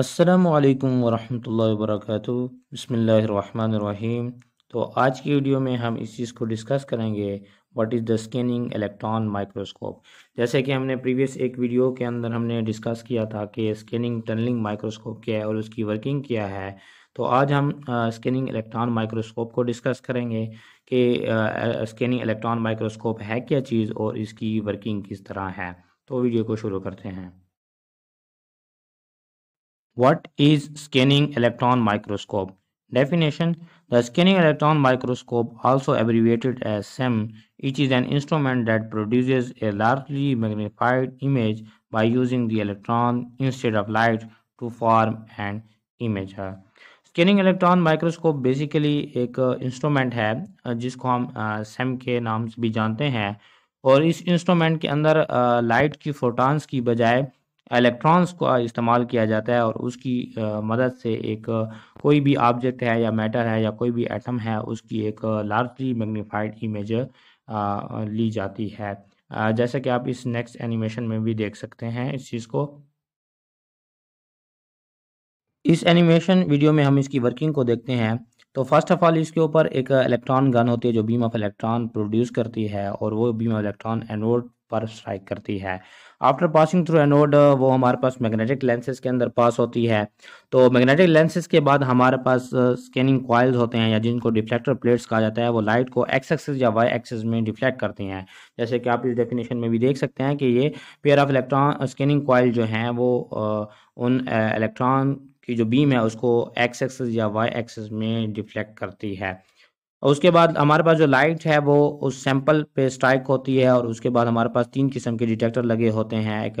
अस्सलाम वालेकुम वर्क वबरकातुहू तो आज की वीडियो में हम इस चीज़ को डिस्कस करेंगे what is the scanning electron microscope जैसे कि हमने प्रीवियस एक वीडियो के अंदर हमने डिस्कस किया था कि स्कैनिंग टनलिंग माइक्रोस्कोप क्या है और उसकी वर्किंग क्या है तो आज हम स्कैनिंग इलेक्ट्रॉन माइक्रोस्कोप को डिस्कस करेंगे कि स्कैनिंग इलेक्ट्रॉन माइक्रोस्कोप है क्या चीज़ और इसकी वर्किंग किस तरह है तो वीडियो को शुरू करते हैं What is scanning electron microscope? Definition The scanning electron microscope, also abbreviated as SEM, it is an instrument that produces a largely magnified image by using the electron instead of light to form an image. Scanning electron microscope basically एक instrument है जिसको हम same के नाम से भी जानते हैं और इस इंस्ट्रूमेंट के अंदर लाइट की फोटॉन्स की बजाय इलेक्ट्रॉन्स का इस्तेमाल किया जाता है और उसकी मदद से एक कोई भी ऑब्जेक्ट है या मैटर है या कोई भी एटम है उसकी एक लार्जली मैग्नीफाइड इमेज ली जाती है जैसे कि आप इस नेक्स्ट एनिमेशन में भी देख सकते हैं इस चीज़ को इस एनिमेशन वीडियो में हम इसकी वर्किंग को देखते हैं तो फर्स्ट ऑफ ऑल इसके ऊपर एक इलेक्ट्रॉन गन होती है जो बीम ऑफ इलेक्ट्रॉन प्रोड्यूस करती है और वो बीम ऑफ इलेक्ट्रॉन एनोड पर स्ट्राइक करती है आफ्टर पासिंग थ्रू एनोड वो हमारे पास मैग्नेटिक लेंसेज के अंदर पास होती है तो मैग्नेटिक लेंसेज के बाद हमारे पास स्कैनिंग कॉयल्स होते हैं या जिनको डिफ्लेक्टर प्लेट्स कहा जाता है वो लाइट को एक्स एक्सेस या वाई एक्सेस में डिफ्लेक्ट करती हैं जैसे कि आप इस डेफिनेशन में भी देख सकते हैं कि ये pair of electron scanning coil जो हैं वो उन इलेक्ट्रॉन की जो बीम है उसको एक्स एक्सेस या वाई एक्सेस में डिफ्लेक्ट करती है उसके बाद हमारे पास जो लाइट है वो उस सैंपल पे स्ट्राइक होती है और उसके बाद हमारे पास तीन किस्म के डिटेक्टर लगे होते हैं एक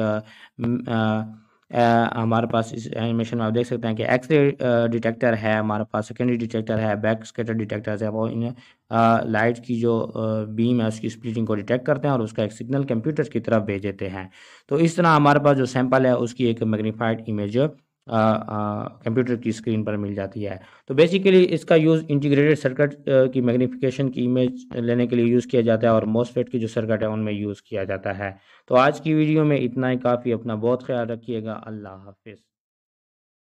हमारे पास इस एनिमेशन में आप देख सकते हैं कि एक्सरे डिटेक्टर है हमारे पास सेकेंडरी डिटेक्टर है बैक स्केटर डिटेक्टर है वो इन लाइट की जो बीम है उसकी स्प्लिटिंग को डिटेक्ट करते हैं और उसका एक सिग्नल कंप्यूटर की तरफ भेज देते हैं तो इस तरह हमारे पास जो सैंपल है उसकी एक मैग्नीफाइड इमेज कंप्यूटर की स्क्रीन पर मिल जाती है तो बेसिकली इसका यूज़ इंटीग्रेटेड सर्किट की मैग्नीफिकेशन की इमेज लेने के लिए यूज़ किया जाता है और मोसफेट की जो सर्किट है उनमें यूज़ किया जाता है तो आज की वीडियो में इतना ही काफ़ी अपना बहुत ख्याल रखिएगा अल्लाह हाफिज़